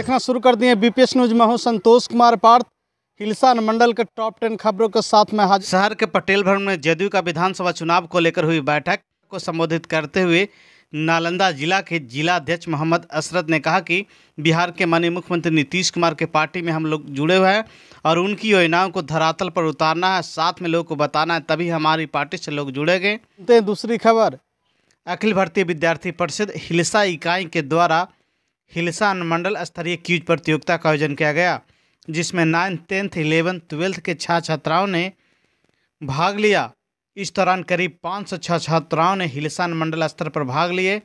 देखना शुरू कर दिए बीपीएस न्यूज में हूँ संतोष कुमार पार्थ हिलसान मंडल के टॉप टेन खबरों के साथ में हाजिर शहर के पटेल भवन में जदयू का विधानसभा चुनाव को लेकर हुई बैठक को संबोधित करते हुए नालंदा जिला के जिलाध्यक्ष मोहम्मद असरद ने कहा कि बिहार के माननीय मुख्यमंत्री नीतीश कुमार के पार्टी में हम लोग जुड़े हुए हैं और उनकी योजनाओं को धरातल पर उतारना है साथ में लोगों को बताना है तभी हमारी पार्टी से लोग जुड़ेंगे दूसरी खबर अखिल भारतीय विद्यार्थी परिषद हिलसा इकाई के द्वारा हिलसा अनुमंडल स्तरीय क्यूज प्रतियोगिता का आयोजन किया गया जिसमें नाइन्थ टेंथ इलेवेंथ ट्वेल्थ के छात्र छात्राओं ने भाग लिया इस दौरान करीब पाँच सौ छः छात्राओं ने हिलसा अनुमंडल स्तर पर भाग लिए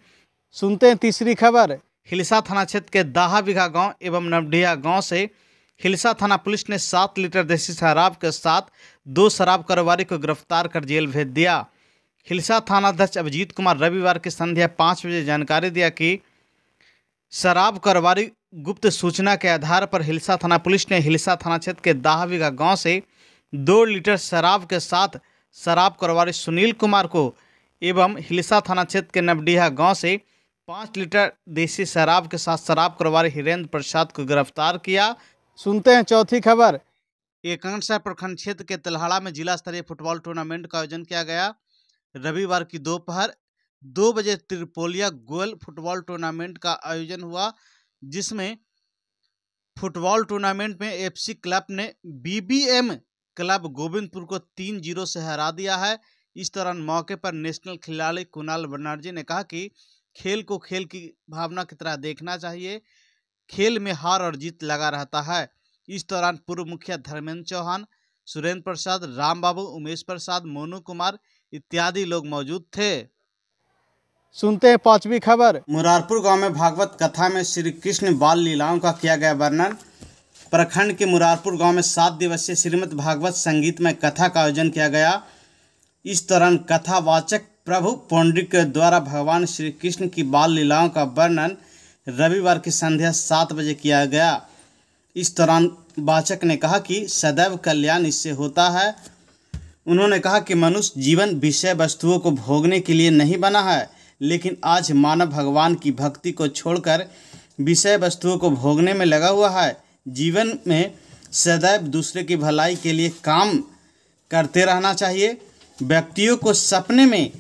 सुनते हैं तीसरी खबर हिलसा थाना क्षेत्र के दाहा बीघा गाँव एवं नवडिया गाँव से हिलसा थाना पुलिस ने सात लीटर देसी शराब के साथ दो शराब कारोबारी को गिरफ्तार कर जेल भेज दिया हिलसा थानाध्यक्ष अभिजीत कुमार रविवार की संध्या पाँच बजे जानकारी दिया कि शराब कारोबारी गुप्त सूचना के आधार पर हिलसा थाना पुलिस ने हिलसा थाना क्षेत्र के दाहविगा गांव से दो लीटर शराब के साथ शराब कारोबारी सुनील कुमार को एवं हिलसा थाना क्षेत्र के नवडीहा गांव से पाँच लीटर देसी शराब के साथ शराब कारोबारी हिरेंद्र प्रसाद को गिरफ्तार किया सुनते हैं चौथी खबर एकांशा प्रखंड क्षेत्र के तलहाड़ा में जिला स्तरीय फुटबॉल टूर्नामेंट का आयोजन किया गया रविवार की दोपहर दो बजे त्रिपोलिया गोल फुटबॉल टूर्नामेंट का आयोजन हुआ जिसमें फुटबॉल टूर्नामेंट में एफसी क्लब ने बीबीएम क्लब गोविंदपुर को तीन जीरो से हरा दिया है इस दौरान मौके पर नेशनल खिलाड़ी कुणाल बनर्जी ने कहा कि खेल को खेल की भावना की तरह देखना चाहिए खेल में हार और जीत लगा रहता है इस दौरान पूर्व मुखिया धर्मेंद्र चौहान सुरेंद्र प्रसाद रामबाबू उमेश प्रसाद मोनू कुमार इत्यादि लोग मौजूद थे सुनते हैं पांचवी खबर मुरारपुर गांव में भागवत कथा में श्री कृष्ण बाल लीलाओं का किया गया वर्णन प्रखंड के मुरारपुर गांव में सात दिवसीय श्रीमद भागवत संगीत में कथा का आयोजन किया गया इस दौरान कथावाचक प्रभु पौंड्री के द्वारा भगवान श्री कृष्ण की बाल लीलाओं का वर्णन रविवार की संध्या सात बजे किया गया इस दौरान वाचक ने कहा कि सदैव कल्याण इससे होता है उन्होंने कहा कि मनुष्य जीवन विषय वस्तुओं को भोगने के लिए नहीं बना है लेकिन आज मानव भगवान की भक्ति को छोड़कर विषय वस्तुओं को भोगने में लगा हुआ है जीवन में सदैव दूसरे की भलाई के लिए काम करते रहना चाहिए व्यक्तियों को सपने में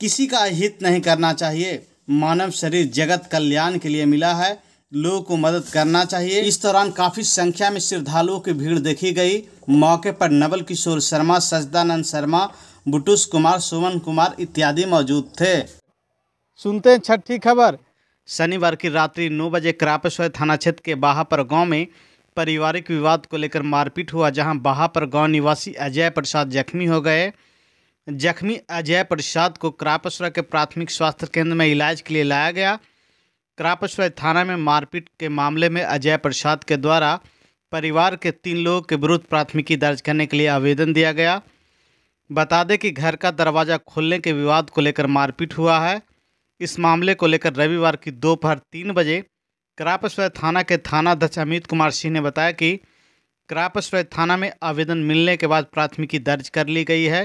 किसी का हित नहीं करना चाहिए मानव शरीर जगत कल्याण के लिए मिला है लोगों को मदद करना चाहिए इस दौरान काफ़ी संख्या में श्रद्धालुओं की भीड़ देखी गई मौके पर नवल किशोर शर्मा सजदानंद शर्मा बुटुस कुमार सुमन कुमार इत्यादि मौजूद थे सुनते हैं छठी खबर शनिवार की रात्रि नौ बजे क्रापेश्वर थाना क्षेत्र के बाहापर गांव में पारिवारिक विवाद को लेकर मारपीट हुआ जहां बाहापर गांव निवासी अजय प्रसाद जख्मी हो गए जख्मी अजय प्रसाद को क्रापेश्वर के प्राथमिक स्वास्थ्य केंद्र में इलाज के लिए लाया गया क्रापेश्वर थाना में मारपीट के मामले में अजय प्रसाद के द्वारा परिवार के तीन लोगों के विरुद्ध प्राथमिकी दर्ज करने के लिए आवेदन दिया गया बता दें कि घर का दरवाज़ा खोलने के विवाद को लेकर मारपीट हुआ है इस मामले को लेकर रविवार की दोपहर तीन बजे क्रापस्वय थाना के अध्यक्ष अमित कुमार सिंह ने बताया कि क्रापस्वय थाना में आवेदन मिलने के बाद प्राथमिकी दर्ज कर ली गई है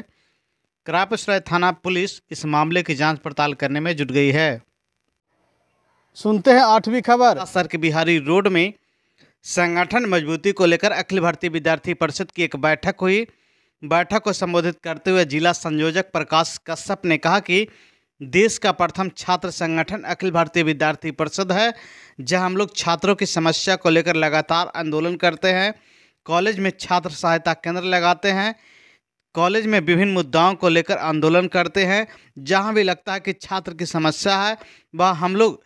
क्रापस्वय थाना पुलिस इस मामले की जांच पड़ताल करने में जुट गई है सुनते हैं आठवीं खबर सर्क बिहारी रोड में संगठन मजबूती को लेकर अखिल भारतीय विद्यार्थी परिषद की एक बैठक हुई बैठक को संबोधित करते हुए जिला संयोजक प्रकाश कश्यप ने कहा कि देश का प्रथम छात्र संगठन अखिल भारतीय विद्यार्थी परिषद है जहां हम लोग छात्रों की समस्या को लेकर लगातार आंदोलन करते हैं कॉलेज में छात्र सहायता केंद्र लगाते हैं कॉलेज में विभिन्न मुद्दाओं को लेकर आंदोलन करते हैं जहां भी लगता है कि छात्र की समस्या है वह हम लोग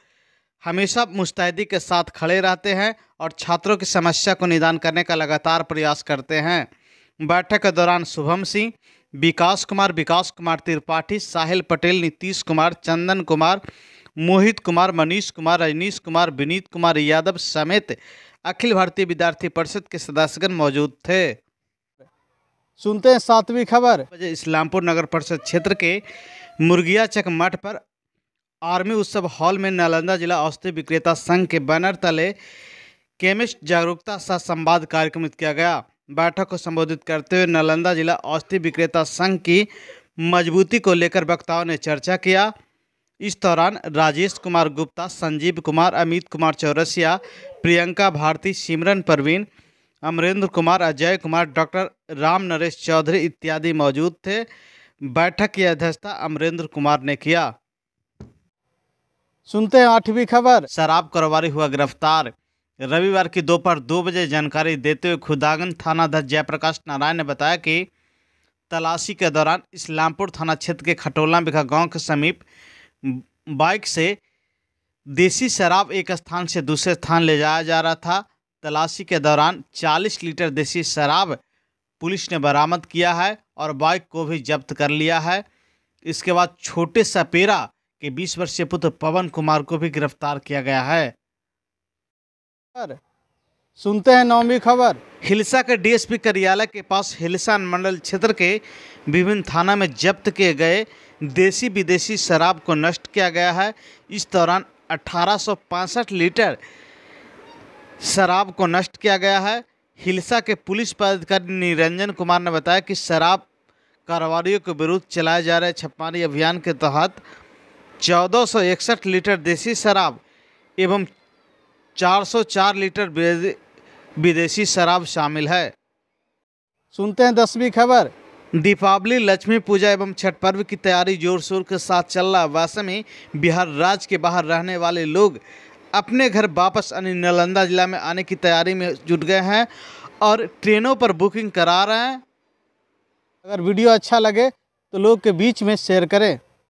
हमेशा मुस्तैदी के साथ खड़े रहते हैं और छात्रों की समस्या को निदान करने का लगातार प्रयास करते हैं बैठक के दौरान शुभम सिंह विकास कुमार विकास कुमार त्रिपाठी साहिल पटेल नीतीश कुमार चंदन कुमार मोहित कुमार मनीष कुमार रजनीश कुमार विनीत कुमार यादव समेत अखिल भारतीय विद्यार्थी परिषद के सदस्यगण मौजूद थे सुनते हैं सातवीं खबर इस्लामपुर नगर परिषद क्षेत्र के मुर्गिया चक मठ पर आर्मी उत्सव हॉल में नालंदा जिला औषधि विक्रेता संघ के बैनर तले केमिस्ट जागरूकता सह संवाद कार्यक्रम किया गया बैठक को संबोधित करते हुए नालंदा जिला औषधि विक्रेता संघ की मजबूती को लेकर वक्ताओं ने चर्चा किया इस दौरान राजेश कुमार गुप्ता संजीव कुमार अमित कुमार चौरसिया प्रियंका भारती सिमरन परवीन अमरेंद्र कुमार अजय कुमार डॉक्टर राम नरेश चौधरी इत्यादि मौजूद थे बैठक की अध्यक्षता अमरेंद्र कुमार ने किया सुनते हैं आठवीं खबर शराब कारोबारी हुआ गिरफ्तार रविवार की दोपहर दो बजे जानकारी देते हुए खुदागन थानाध्यक्ष जयप्रकाश नारायण ने बताया कि तलाशी के दौरान इस्लामपुर थाना क्षेत्र के खटोला बिखा गांव के समीप बाइक से देसी शराब एक स्थान से दूसरे स्थान ले जाया जा रहा था तलाशी के दौरान 40 लीटर देसी शराब पुलिस ने बरामद किया है और बाइक को भी जब्त कर लिया है इसके बाद छोटे सपेरा के 20 वर्षीय पुत्र पवन कुमार को भी गिरफ्तार किया गया है सुनते हैं नौवीं खबर हिलसा के डीएसपी कार्यालय के पास हिलसा मंडल क्षेत्र के विभिन्न थाना में जब्त किए गए देसी विदेशी शराब को नष्ट किया गया है इस दौरान अठारह लीटर शराब को नष्ट किया गया है हिलसा के पुलिस पदाधिकारी निरंजन कुमार ने बताया कि शराब कारोबारियों के विरुद्ध चलाए जा रहे छपमारी अभियान के तहत चौदह लीटर देसी शराब एवं 404 लीटर विदेशी शराब शामिल है सुनते हैं दसवीं खबर दीपावली लक्ष्मी पूजा एवं छठ पर्व की तैयारी जोर शोर के साथ चल रहा है वैसे में बिहार राज्य के बाहर रहने वाले लोग अपने घर वापस यानी नालंदा जिला में आने की तैयारी में जुट गए हैं और ट्रेनों पर बुकिंग करा रहे हैं अगर वीडियो अच्छा लगे तो लोग के बीच में शेयर करें